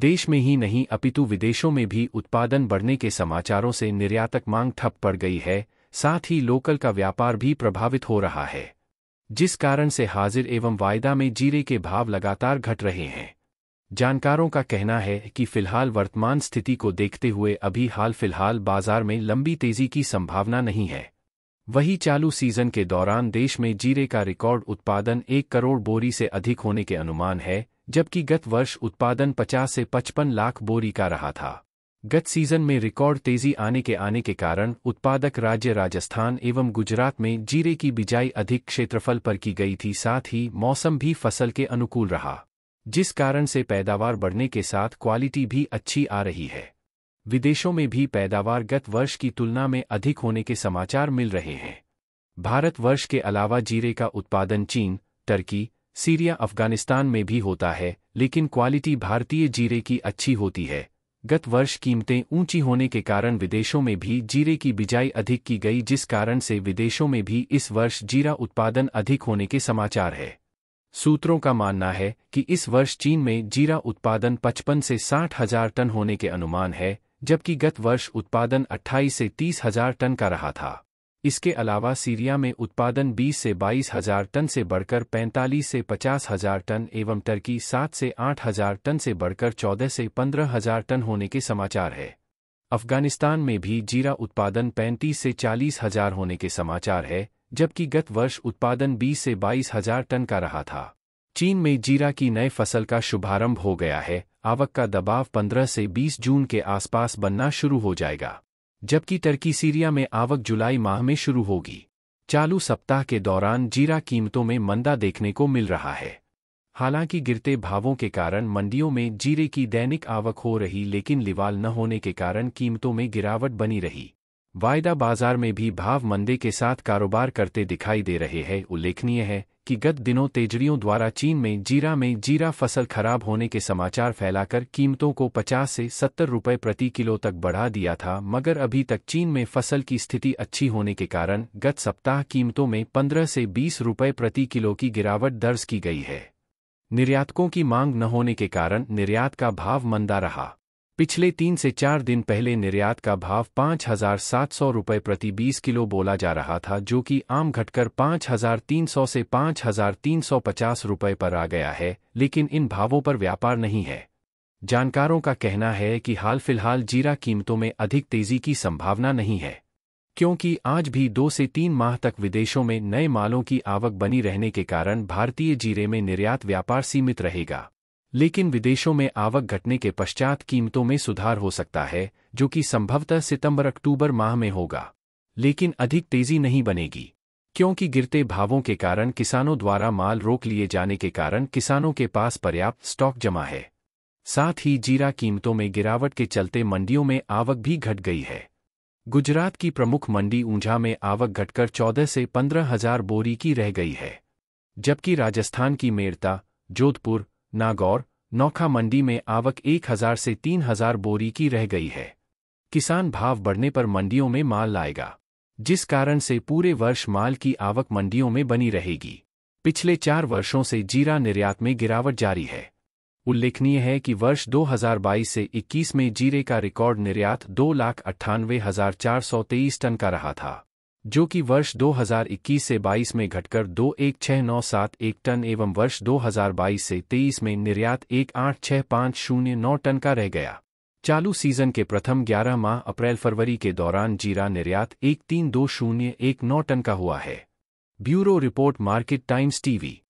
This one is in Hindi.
देश में ही नहीं अपितु विदेशों में भी उत्पादन बढ़ने के समाचारों से निर्यातक मांग ठप पड़ गई है साथ ही लोकल का व्यापार भी प्रभावित हो रहा है जिस कारण से हाजिर एवं वायदा में जीरे के भाव लगातार घट रहे हैं जानकारों का कहना है कि फिलहाल वर्तमान स्थिति को देखते हुए अभी हाल फिलहाल बाजार में लंबी तेजी की संभावना नहीं है वही चालू सीजन के दौरान देश में जीरे का रिकॉर्ड उत्पादन एक करोड़ बोरी से अधिक होने के अनुमान है जबकि गत वर्ष उत्पादन 50 से 55 लाख बोरी का रहा था गत सीजन में रिकॉर्ड तेजी आने के आने के कारण उत्पादक राज्य राजस्थान एवं गुजरात में जीरे की बिजाई अधिक क्षेत्रफल पर की गई थी साथ ही मौसम भी फसल के अनुकूल रहा जिस कारण से पैदावार बढ़ने के साथ क्वालिटी भी अच्छी आ रही है विदेशों में भी पैदावार गत वर्ष की तुलना में अधिक होने के समाचार मिल रहे हैं भारत वर्ष के अलावा जीरे का उत्पादन चीन टर्की सीरिया अफगानिस्तान में भी होता है लेकिन क्वालिटी भारतीय जीरे की अच्छी होती है गत वर्ष कीमतें ऊंची होने के कारण विदेशों में भी जीरे की बिजाई अधिक की गई जिस कारण से विदेशों में भी इस वर्ष जीरा उत्पादन अधिक होने के समाचार है सूत्रों का मानना है कि इस वर्ष चीन में जीरा उत्पादन 55 से साठ हजार टन होने के अनुमान है जबकि गत वर्ष उत्पादन 28 से तीस हजार टन का रहा था इसके अलावा सीरिया में उत्पादन 20 से बाईस हजार टन से बढ़कर 45 से पचास हजार टन एवं टर्की 7 से आठ हजार टन से बढ़कर 14 से पंद्रह हजार टन होने के समाचार है अफगानिस्तान में भी जीरा उत्पादन 35 से चालीस हजार होने के समाचार है जबकि गत वर्ष उत्पादन 20 से बाईस हजार टन का रहा था चीन में जीरा की नए फसल का शुभारंभ हो गया है आवक का दबाव 15 से 20 जून के आसपास बनना शुरू हो जाएगा जबकि टर्की सीरिया में आवक जुलाई माह में शुरू होगी चालू सप्ताह के दौरान जीरा कीमतों में मंदा देखने को मिल रहा है हालांकि गिरते भावों के कारण मंडियों में जीरे की दैनिक आवक हो रही लेकिन लिवाल न होने के कारण कीमतों में गिरावट बनी रही वायदा बाजार में भी भाव मंदे के साथ कारोबार करते दिखाई दे रहे हैं उल्लेखनीय है कि गत दिनों तेजड़ियों द्वारा चीन में जीरा में जीरा फसल खराब होने के समाचार फैलाकर कीमतों को 50 से 70 रुपए प्रति किलो तक बढ़ा दिया था मगर अभी तक चीन में फसल की स्थिति अच्छी होने के कारण गत सप्ताह कीमतों में 15 से 20 रुपए प्रति किलो की गिरावट दर्ज की गई है निर्यातकों की मांग न होने के कारण निर्यात का भाव मंदा रहा पिछले तीन से चार दिन पहले निर्यात का भाव पाँच हजार सात सौ रुपये प्रति बीस किलो बोला जा रहा था जो कि आम घटकर पांच हजार तीन सौ से पाँच हजार तीन सौ पचास रुपये पर आ गया है लेकिन इन भावों पर व्यापार नहीं है जानकारों का कहना है कि हाल फिलहाल जीरा कीमतों में अधिक तेजी की संभावना नहीं है क्योंकि आज भी दो से तीन माह तक विदेशों में नए मालों की आवक बनी रहने के कारण भारतीय जीरे में निर्यात व्यापार सीमित रहेगा लेकिन विदेशों में आवक घटने के पश्चात कीमतों में सुधार हो सकता है जो कि संभवतः सितंबर अक्टूबर माह में होगा लेकिन अधिक तेजी नहीं बनेगी क्योंकि गिरते भावों के कारण किसानों द्वारा माल रोक लिए जाने के कारण किसानों के पास पर्याप्त स्टॉक जमा है साथ ही जीरा कीमतों में गिरावट के चलते मंडियों में आवक भी घट गई है गुजरात की प्रमुख मंडी ऊंझा में आवक घटकर चौदह से पंद्रह हजार बोरी की रह गई है जबकि राजस्थान की मेरता जोधपुर नागौर नौखा मंडी में आवक एक हजार से तीन हजार बोरी की रह गई है किसान भाव बढ़ने पर मंडियों में माल लाएगा जिस कारण से पूरे वर्ष माल की आवक मंडियों में बनी रहेगी पिछले चार वर्षों से जीरा निर्यात में गिरावट जारी है उल्लेखनीय है कि वर्ष 2022 से 21 में जीरे का रिकॉर्ड निर्यात दो लाख अट्ठानवे हजार चार सौ तेईस टन का रहा था जो कि वर्ष 2021 से 22 में घटकर दो एक छः नौ सात एक टन एवं वर्ष 2022 से 23 में निर्यात एक आठ छह पाँच शून्य नौ टन का रह गया चालू सीजन के प्रथम 11 माह अप्रैल फरवरी के दौरान जीरा निर्यात एक तीन दो शून्य एक नौ टन का हुआ है bureau report Market Times TV